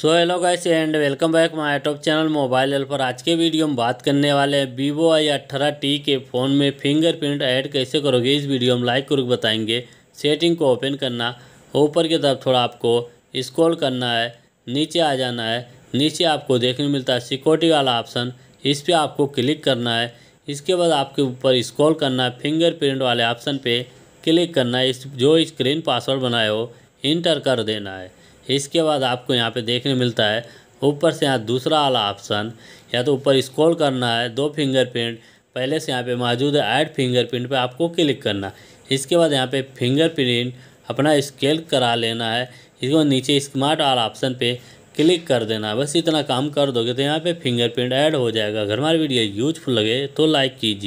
so hello guys and welcome back my YouTube channel mobile L पर आज के video में बात करने वाले हैं वीवो आई अट्ठारह टी के फ़ोन में फिंगरप्रिंट ऐड कैसे करोगे इस वीडियो में लाइक करके बताएंगे सेटिंग को ओपन करना ऊपर की तरफ थोड़ा आपको स्क्रॉल करना है नीचे आ जाना है नीचे आपको देखने मिलता है सिक्योरिटी वाला ऑप्शन इस पर आपको क्लिक करना है इसके बाद आपके ऊपर स्क्रॉल करना है फिंगर वाले ऑप्शन पर क्लिक करना है इस जो स्क्रीन पासवर्ड बनाए हो इंटर कर देना है इसके बाद आपको यहाँ पे देखने मिलता है ऊपर से यहाँ दूसरा वाला ऑप्शन या तो ऊपर स्क्रॉल करना है दो फिंगरप्रिंट पहले से यहाँ पे मौजूद है ऐड फिंगरप्रिंट पे आपको क्लिक करना इसके बाद यहाँ पे फिंगरप्रिंट अपना स्केल करा लेना है इसके बाद नीचे स्मार्ट वाला ऑप्शन पे क्लिक कर देना है बस इतना काम कर दोगे तो यहाँ फिंगर फिंगरप्रिंट ऐड हो जाएगा अगर हमारी वीडियो यूजफुल लगे तो लाइक कीजिए